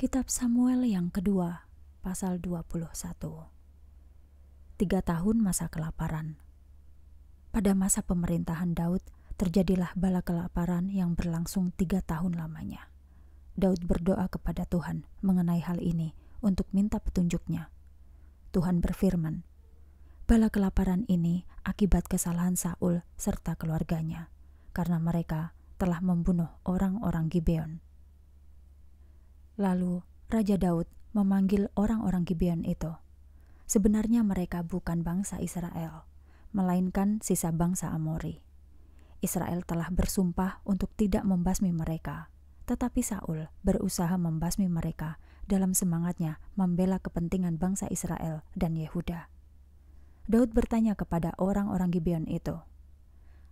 Kitab Samuel yang kedua, pasal 21. Tiga tahun masa kelaparan. Pada masa pemerintahan Daud, terjadilah bala kelaparan yang berlangsung tiga tahun lamanya. Daud berdoa kepada Tuhan mengenai hal ini untuk minta petunjuknya. Tuhan berfirman, Bala kelaparan ini akibat kesalahan Saul serta keluarganya, karena mereka telah membunuh orang-orang Gibeon Lalu Raja Daud memanggil orang-orang Gibeon itu. Sebenarnya mereka bukan bangsa Israel, melainkan sisa bangsa Amori. Israel telah bersumpah untuk tidak membasmi mereka, tetapi Saul berusaha membasmi mereka dalam semangatnya membela kepentingan bangsa Israel dan Yehuda. Daud bertanya kepada orang-orang Gibeon itu,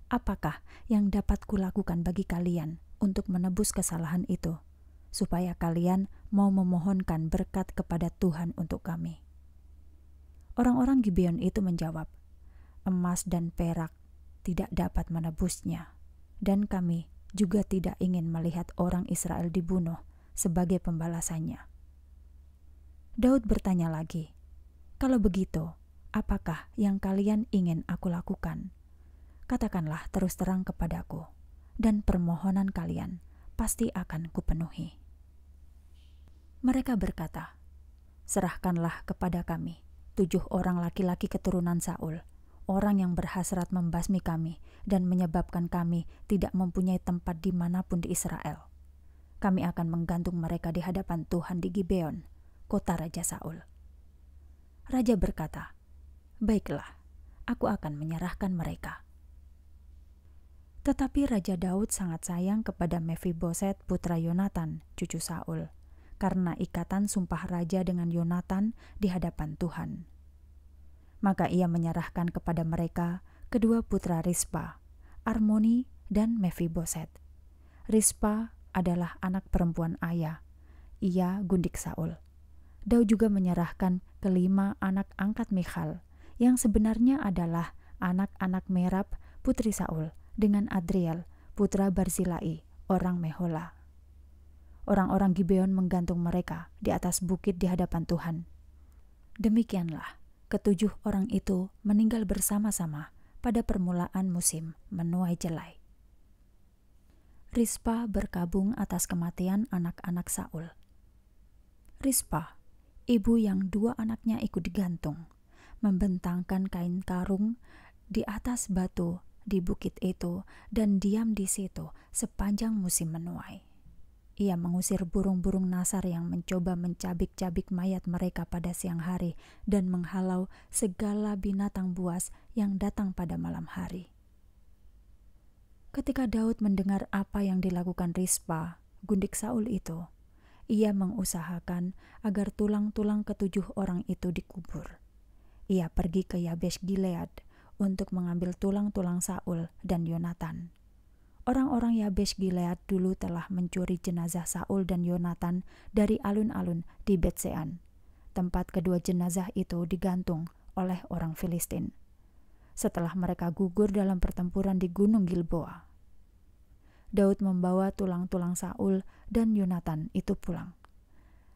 "Apakah yang dapat kulakukan bagi kalian untuk menebus kesalahan itu?" supaya kalian mau memohonkan berkat kepada Tuhan untuk kami. Orang-orang Gibeon itu menjawab, "Emas dan perak tidak dapat menebusnya, dan kami juga tidak ingin melihat orang Israel dibunuh sebagai pembalasannya." Daud bertanya lagi, "Kalau begitu, apakah yang kalian ingin aku lakukan? Katakanlah terus terang kepadaku, dan permohonan kalian." pasti akan kupenuhi. Mereka berkata, Serahkanlah kepada kami tujuh orang laki-laki keturunan Saul, orang yang berhasrat membasmi kami dan menyebabkan kami tidak mempunyai tempat di dimanapun di Israel. Kami akan menggantung mereka di hadapan Tuhan di Gibeon, kota Raja Saul. Raja berkata, Baiklah, aku akan menyerahkan mereka.' Tetapi Raja Daud sangat sayang kepada Mephiboset putra Yonatan, cucu Saul, karena ikatan sumpah raja dengan Yonatan di hadapan Tuhan. Maka ia menyerahkan kepada mereka kedua putra Rispa, Armoni dan Mephiboset. Rispa adalah anak perempuan ayah. Ia gundik Saul. Daud juga menyerahkan kelima anak angkat Michal, yang sebenarnya adalah anak-anak Merab, putri Saul, dengan Adriel, putra Barzilai, orang Mehola. Orang-orang Gibeon menggantung mereka di atas bukit di hadapan Tuhan. Demikianlah, ketujuh orang itu meninggal bersama-sama pada permulaan musim menuai jelai. Rispa berkabung atas kematian anak-anak Saul. Rispa, ibu yang dua anaknya ikut digantung, membentangkan kain karung di atas batu di bukit itu dan diam di situ sepanjang musim menuai. Ia mengusir burung-burung nasar yang mencoba mencabik-cabik mayat mereka pada siang hari dan menghalau segala binatang buas yang datang pada malam hari. Ketika Daud mendengar apa yang dilakukan Rispa, gundik Saul itu, ia mengusahakan agar tulang-tulang ketujuh orang itu dikubur. Ia pergi ke Yabesh Gilead, untuk mengambil tulang-tulang Saul dan Yonatan. Orang-orang Yabesh Gilead dulu telah mencuri jenazah Saul dan Yonatan dari alun-alun di Betsean, tempat kedua jenazah itu digantung oleh orang Filistin. Setelah mereka gugur dalam pertempuran di Gunung Gilboa, Daud membawa tulang-tulang Saul dan Yonatan itu pulang.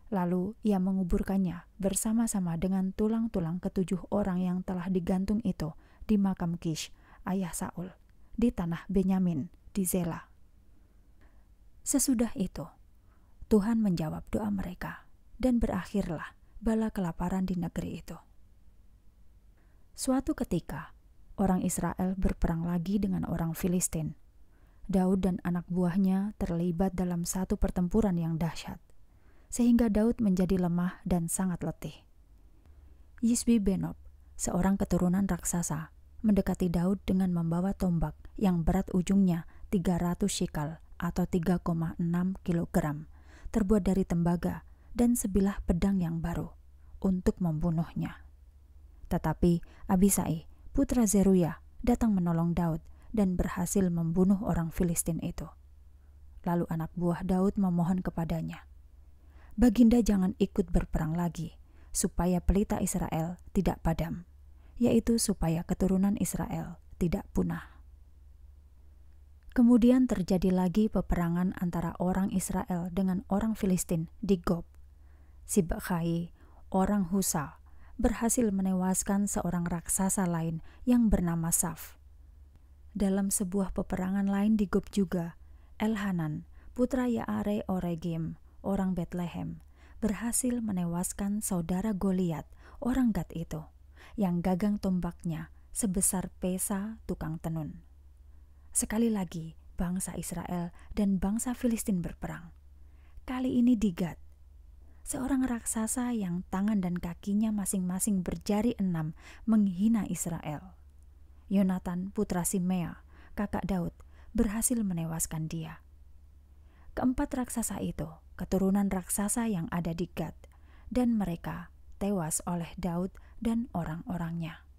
Lalu ia menguburkannya bersama-sama dengan tulang-tulang ketujuh orang yang telah digantung itu di makam Kish, ayah Saul, di tanah Benyamin, di Zela. Sesudah itu, Tuhan menjawab doa mereka, dan berakhirlah bala kelaparan di negeri itu. Suatu ketika, orang Israel berperang lagi dengan orang Filistin. Daud dan anak buahnya terlibat dalam satu pertempuran yang dahsyat, sehingga Daud menjadi lemah dan sangat letih. Yisbi Benob, seorang keturunan raksasa, mendekati Daud dengan membawa tombak yang berat ujungnya 300 shekel atau 3,6 kg, terbuat dari tembaga dan sebilah pedang yang baru untuk membunuhnya. Tetapi Abisai, putra Zeruya, datang menolong Daud dan berhasil membunuh orang Filistin itu. Lalu anak buah Daud memohon kepadanya, "Baginda jangan ikut berperang lagi, supaya pelita Israel tidak padam." yaitu supaya keturunan Israel tidak punah. Kemudian terjadi lagi peperangan antara orang Israel dengan orang Filistin di Gob. Si Bekhai, orang Husa, berhasil menewaskan seorang raksasa lain yang bernama Saf. Dalam sebuah peperangan lain di Gob juga, Elhanan, putra Yaare Oregim, orang Bethlehem, berhasil menewaskan saudara Goliat, orang Gad itu yang gagang tombaknya sebesar pesa tukang tenun. Sekali lagi, bangsa Israel dan bangsa Filistin berperang. Kali ini di Gad, seorang raksasa yang tangan dan kakinya masing-masing berjari enam menghina Israel. Yonatan, putra Simea, kakak Daud, berhasil menewaskan dia. Keempat raksasa itu keturunan raksasa yang ada di Gad, dan mereka tewas oleh Daud dan orang-orangnya.